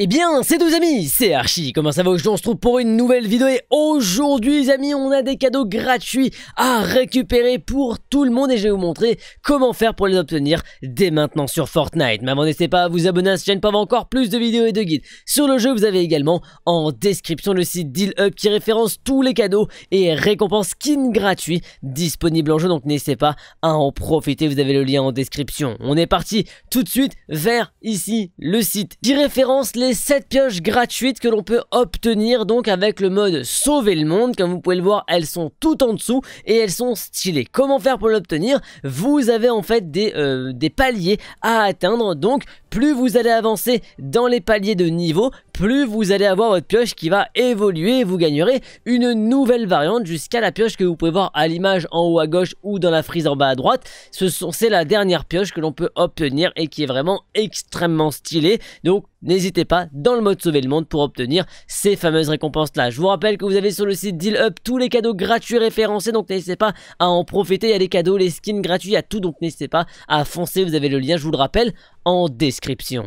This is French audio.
Eh bien, c'est tous amis, c'est Archie. Comment ça va aujourd'hui On se retrouve pour une nouvelle vidéo et aujourd'hui, les amis, on a des cadeaux gratuits à récupérer pour tout le monde et je vais vous montrer comment faire pour les obtenir dès maintenant sur Fortnite. Mais avant, n'hésitez pas à vous abonner à cette chaîne pour avoir encore plus de vidéos et de guides sur le jeu. Vous avez également en description le site Deal qui référence tous les cadeaux et récompenses skin gratuits disponibles en jeu. Donc n'hésitez pas à en profiter. Vous avez le lien en description. On est parti tout de suite vers ici le site qui référence les des 7 pioches gratuites que l'on peut obtenir donc avec le mode sauver le monde. Comme vous pouvez le voir, elles sont tout en dessous et elles sont stylées. Comment faire pour l'obtenir Vous avez en fait des, euh, des paliers à atteindre. Donc plus vous allez avancer dans les paliers de niveau, plus vous allez avoir votre pioche qui va évoluer. Vous gagnerez une nouvelle variante jusqu'à la pioche que vous pouvez voir à l'image en haut à gauche ou dans la frise en bas à droite. C'est la dernière pioche que l'on peut obtenir et qui est vraiment extrêmement stylée. Donc n'hésitez pas dans le mode sauver le monde pour obtenir ces fameuses récompenses là. Je vous rappelle que vous avez sur le site Deal Up tous les cadeaux gratuits référencés donc n'hésitez pas à en profiter, il y a les cadeaux, les skins gratuits, il y a tout donc n'hésitez pas à foncer, vous avez le lien je vous le rappelle description.